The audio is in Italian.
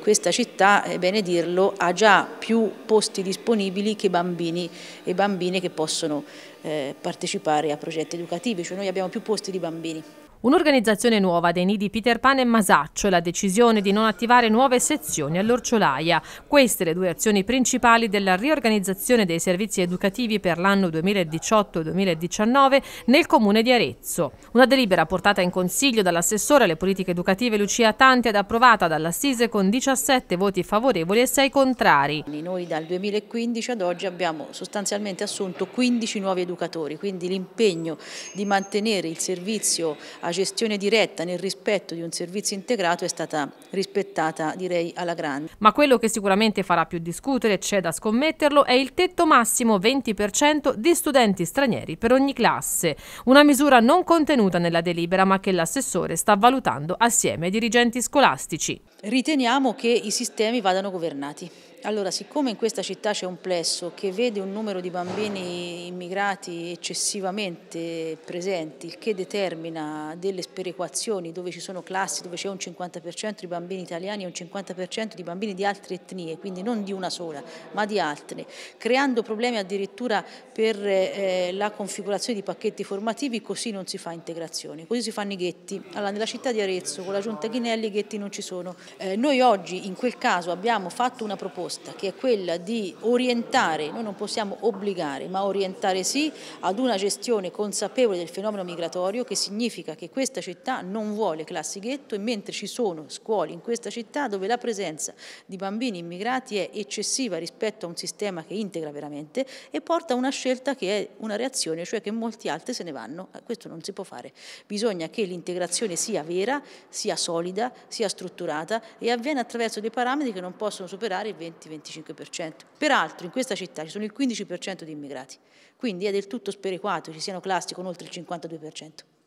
questa città, è bene dirlo, ha già più posti disponibili che bambini e bambine che possono eh, partecipare a progetti educativi, cioè noi abbiamo più posti di bambini. Un'organizzazione nuova dei nidi Peter Pan e Masaccio e la decisione di non attivare nuove sezioni all'Orciolaia. Queste le due azioni principali della riorganizzazione dei servizi educativi per l'anno 2018-2019 nel comune di Arezzo. Una delibera portata in consiglio dall'assessore alle politiche educative Lucia Tanti ed approvata dall'Assise con 17 voti favorevoli e 6 contrari. Noi dal 2015 ad oggi abbiamo sostanzialmente assunto 15 nuovi educatori, quindi l'impegno di mantenere il servizio a gestione diretta nel rispetto di un servizio integrato è stata rispettata direi alla grande. Ma quello che sicuramente farà più discutere, c'è da scommetterlo, è il tetto massimo 20% di studenti stranieri per ogni classe, una misura non contenuta nella delibera ma che l'assessore sta valutando assieme ai dirigenti scolastici. Riteniamo che i sistemi vadano governati. Allora, siccome in questa città c'è un plesso che vede un numero di bambini immigrati eccessivamente presenti, il che determina delle sperequazioni dove ci sono classi, dove c'è un 50% di bambini italiani e un 50% di bambini di altre etnie, quindi non di una sola, ma di altre, creando problemi addirittura per eh, la configurazione di pacchetti formativi, così non si fa integrazione, così si fanno i ghetti. Allora, nella città di Arezzo, con la giunta Ghinelli, i ghetti non ci sono. Eh, noi oggi, in quel caso, abbiamo fatto una proposta proposta che è quella di orientare, noi non possiamo obbligare, ma orientare sì ad una gestione consapevole del fenomeno migratorio che significa che questa città non vuole classi ghetto e mentre ci sono scuole in questa città dove la presenza di bambini immigrati è eccessiva rispetto a un sistema che integra veramente e porta a una scelta che è una reazione, cioè che molti altri se ne vanno, eh, questo non si può fare, bisogna che l'integrazione sia vera, sia solida, sia strutturata e avviene attraverso dei parametri che non possono superare il 20%. 20-25%. Peraltro in questa città ci sono il 15% di immigrati, quindi è del tutto sperequato che ci siano classi con oltre il 52%.